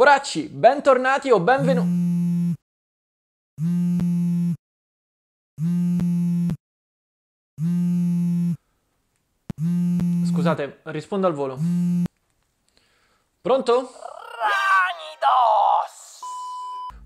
Poracci, bentornati o benvenuti. Scusate, rispondo al volo. Pronto? Ranidos!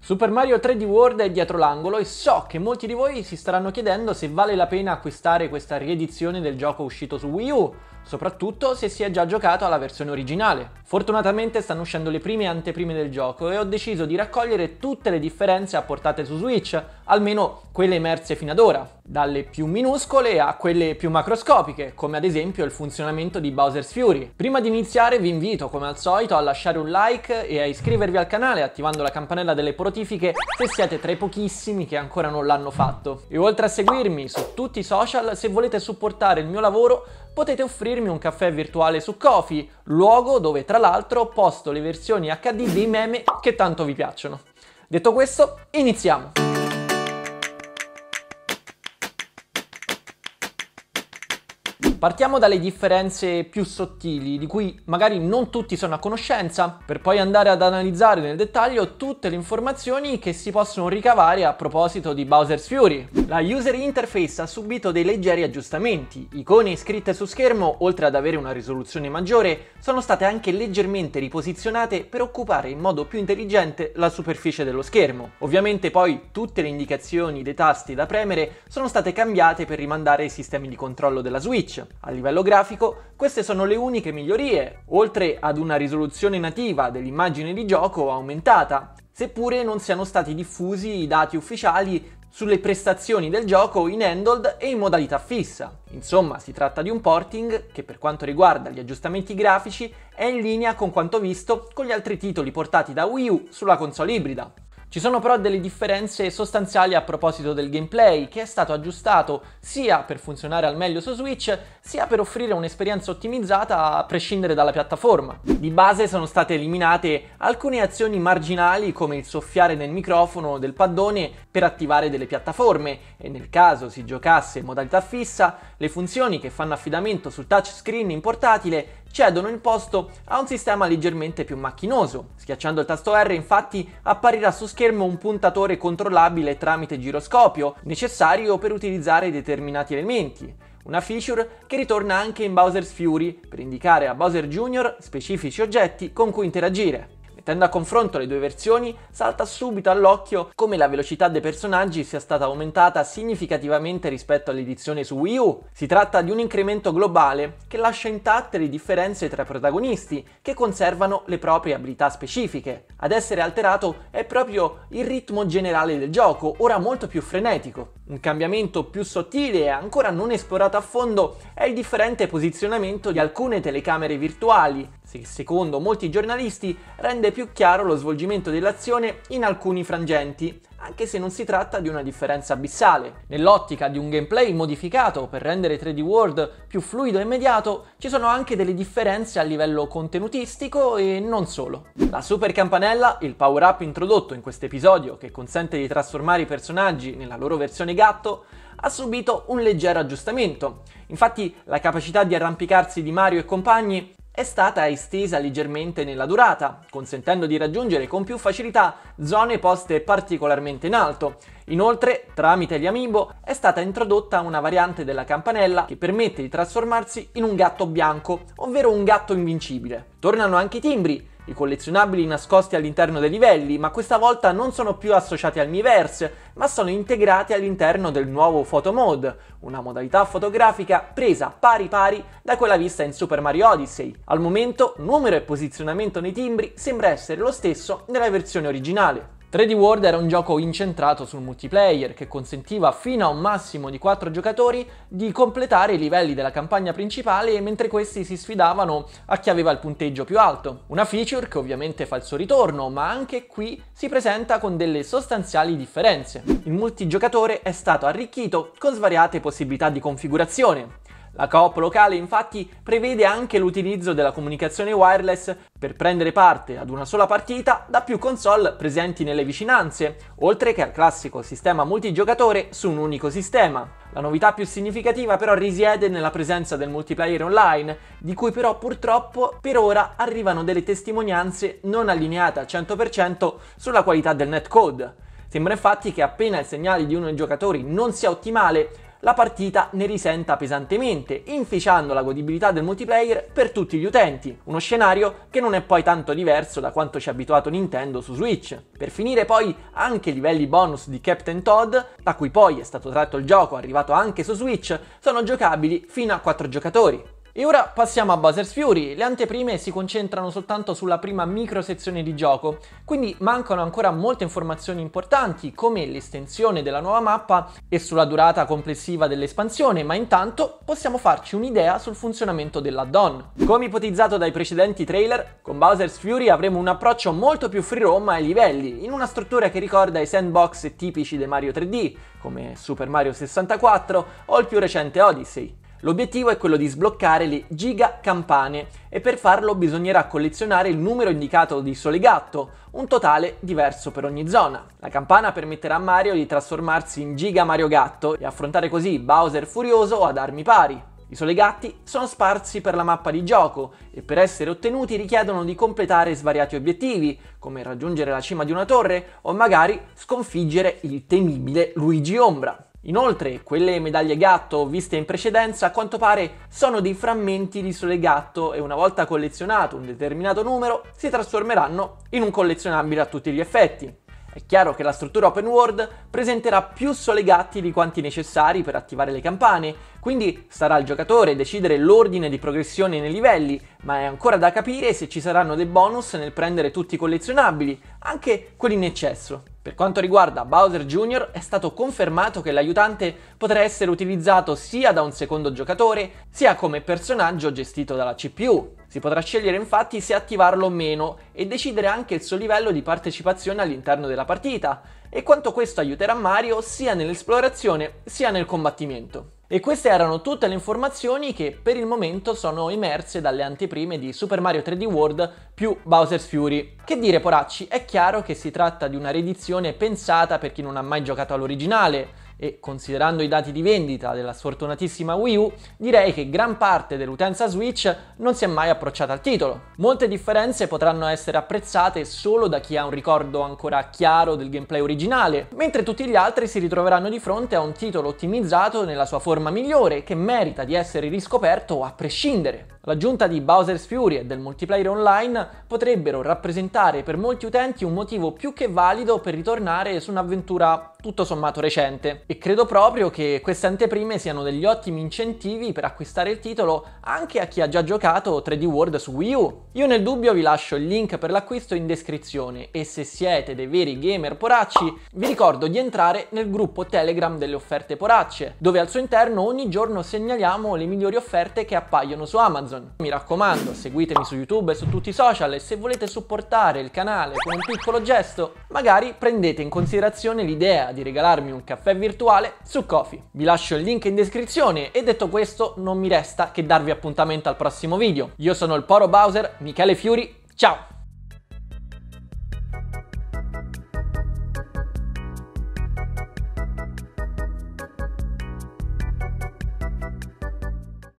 Super Mario 3D World è dietro l'angolo e so che molti di voi si staranno chiedendo se vale la pena acquistare questa riedizione del gioco uscito su Wii U soprattutto se si è già giocato alla versione originale. Fortunatamente stanno uscendo le prime anteprime del gioco e ho deciso di raccogliere tutte le differenze apportate su Switch, almeno quelle emerse fino ad ora, dalle più minuscole a quelle più macroscopiche, come ad esempio il funzionamento di Bowser's Fury. Prima di iniziare vi invito come al solito a lasciare un like e a iscrivervi al canale attivando la campanella delle protifiche se siete tra i pochissimi che ancora non l'hanno fatto. E oltre a seguirmi su tutti i social, se volete supportare il mio lavoro potete offrirmi un caffè virtuale su Kofi, luogo dove tra l'altro posto le versioni HD dei meme che tanto vi piacciono. Detto questo, iniziamo! Partiamo dalle differenze più sottili, di cui magari non tutti sono a conoscenza, per poi andare ad analizzare nel dettaglio tutte le informazioni che si possono ricavare a proposito di Bowser's Fury. La user interface ha subito dei leggeri aggiustamenti, icone scritte su schermo, oltre ad avere una risoluzione maggiore, sono state anche leggermente riposizionate per occupare in modo più intelligente la superficie dello schermo. Ovviamente poi tutte le indicazioni dei tasti da premere sono state cambiate per rimandare ai sistemi di controllo della Switch. A livello grafico, queste sono le uniche migliorie, oltre ad una risoluzione nativa dell'immagine di gioco aumentata, seppure non siano stati diffusi i dati ufficiali sulle prestazioni del gioco in handled e in modalità fissa. Insomma, si tratta di un porting che per quanto riguarda gli aggiustamenti grafici è in linea con quanto visto con gli altri titoli portati da Wii U sulla console ibrida. Ci sono però delle differenze sostanziali a proposito del gameplay, che è stato aggiustato sia per funzionare al meglio su Switch, sia per offrire un'esperienza ottimizzata a prescindere dalla piattaforma. Di base sono state eliminate alcune azioni marginali come il soffiare nel microfono del paddone per attivare delle piattaforme e nel caso si giocasse in modalità fissa, le funzioni che fanno affidamento sul touchscreen in portatile cedono il posto a un sistema leggermente più macchinoso. Schiacciando il tasto R infatti apparirà su schermo un puntatore controllabile tramite giroscopio, necessario per utilizzare determinati elementi. Una feature che ritorna anche in Bowser's Fury per indicare a Bowser Jr. specifici oggetti con cui interagire. Mettendo a confronto le due versioni, salta subito all'occhio come la velocità dei personaggi sia stata aumentata significativamente rispetto all'edizione su Wii U. Si tratta di un incremento globale che lascia intatte le differenze tra protagonisti, che conservano le proprie abilità specifiche. Ad essere alterato è proprio il ritmo generale del gioco, ora molto più frenetico. Un cambiamento più sottile e ancora non esplorato a fondo è il differente posizionamento di alcune telecamere virtuali, che secondo molti giornalisti rende più chiaro lo svolgimento dell'azione in alcuni frangenti, anche se non si tratta di una differenza abissale. Nell'ottica di un gameplay modificato per rendere 3D World più fluido e immediato, ci sono anche delle differenze a livello contenutistico e non solo. La super campanella, il power-up introdotto in questo episodio che consente di trasformare i personaggi nella loro versione gatto, ha subito un leggero aggiustamento. Infatti la capacità di arrampicarsi di Mario e compagni è stata estesa leggermente nella durata, consentendo di raggiungere con più facilità zone poste particolarmente in alto. Inoltre, tramite gli amiibo, è stata introdotta una variante della campanella che permette di trasformarsi in un gatto bianco, ovvero un gatto invincibile. Tornano anche i timbri, i collezionabili nascosti all'interno dei livelli, ma questa volta non sono più associati al Miiverse, ma sono integrati all'interno del nuovo Photo Mode, una modalità fotografica presa pari pari da quella vista in Super Mario Odyssey. Al momento, numero e posizionamento nei timbri sembra essere lo stesso della versione originale. 3D World era un gioco incentrato sul multiplayer che consentiva fino a un massimo di 4 giocatori di completare i livelli della campagna principale mentre questi si sfidavano a chi aveva il punteggio più alto. Una feature che ovviamente fa il suo ritorno, ma anche qui si presenta con delle sostanziali differenze. Il multigiocatore è stato arricchito con svariate possibilità di configurazione, la coop locale infatti prevede anche l'utilizzo della comunicazione wireless per prendere parte ad una sola partita da più console presenti nelle vicinanze, oltre che al classico sistema multigiocatore su un unico sistema. La novità più significativa però risiede nella presenza del multiplayer online, di cui però purtroppo per ora arrivano delle testimonianze non allineate al 100% sulla qualità del netcode. Sembra infatti che appena il segnale di uno dei giocatori non sia ottimale, la partita ne risenta pesantemente, inficiando la godibilità del multiplayer per tutti gli utenti, uno scenario che non è poi tanto diverso da quanto ci ha abituato Nintendo su Switch. Per finire poi anche i livelli bonus di Captain Todd, da cui poi è stato tratto il gioco arrivato anche su Switch, sono giocabili fino a 4 giocatori, e ora passiamo a Bowser's Fury, le anteprime si concentrano soltanto sulla prima micro sezione di gioco, quindi mancano ancora molte informazioni importanti come l'estensione della nuova mappa e sulla durata complessiva dell'espansione, ma intanto possiamo farci un'idea sul funzionamento dell'add-on. Come ipotizzato dai precedenti trailer, con Bowser's Fury avremo un approccio molto più free roam ai livelli, in una struttura che ricorda i sandbox tipici dei Mario 3D, come Super Mario 64 o il più recente Odyssey. L'obiettivo è quello di sbloccare le giga campane e per farlo bisognerà collezionare il numero indicato di sole gatto, un totale diverso per ogni zona. La campana permetterà a Mario di trasformarsi in giga Mario Gatto e affrontare così Bowser furioso ad armi pari. I sole gatti sono sparsi per la mappa di gioco e per essere ottenuti richiedono di completare svariati obiettivi, come raggiungere la cima di una torre o magari sconfiggere il temibile Luigi Ombra. Inoltre, quelle medaglie gatto viste in precedenza a quanto pare sono dei frammenti di sole gatto e una volta collezionato un determinato numero si trasformeranno in un collezionabile a tutti gli effetti. È chiaro che la struttura open world presenterà più sole gatti di quanti necessari per attivare le campane, quindi sarà al giocatore decidere l'ordine di progressione nei livelli, ma è ancora da capire se ci saranno dei bonus nel prendere tutti i collezionabili, anche quelli in eccesso. Per quanto riguarda Bowser Jr. è stato confermato che l'aiutante potrà essere utilizzato sia da un secondo giocatore sia come personaggio gestito dalla CPU. Si potrà scegliere infatti se attivarlo o meno e decidere anche il suo livello di partecipazione all'interno della partita e quanto questo aiuterà Mario sia nell'esplorazione sia nel combattimento. E queste erano tutte le informazioni che per il momento sono emerse dalle anteprime di Super Mario 3D World più Bowser's Fury. Che dire poracci, è chiaro che si tratta di una riedizione pensata per chi non ha mai giocato all'originale, e considerando i dati di vendita della sfortunatissima Wii U, direi che gran parte dell'utenza Switch non si è mai approcciata al titolo. Molte differenze potranno essere apprezzate solo da chi ha un ricordo ancora chiaro del gameplay originale, mentre tutti gli altri si ritroveranno di fronte a un titolo ottimizzato nella sua forma migliore che merita di essere riscoperto a prescindere. L'aggiunta di Bowser's Fury e del multiplayer online potrebbero rappresentare per molti utenti un motivo più che valido per ritornare su un'avventura tutto sommato recente e credo proprio che queste anteprime siano degli ottimi incentivi per acquistare il titolo anche a chi ha già giocato 3D World su Wii U. Io nel dubbio vi lascio il link per l'acquisto in descrizione e se siete dei veri gamer poracci vi ricordo di entrare nel gruppo Telegram delle offerte poracce dove al suo interno ogni giorno segnaliamo le migliori offerte che appaiono su Amazon Amazon. Mi raccomando, seguitemi su YouTube e su tutti i social e se volete supportare il canale con un piccolo gesto, magari prendete in considerazione l'idea di regalarmi un caffè virtuale su Kofi. Vi lascio il link in descrizione e detto questo non mi resta che darvi appuntamento al prossimo video. Io sono il Poro Bowser, Michele Fiori, ciao!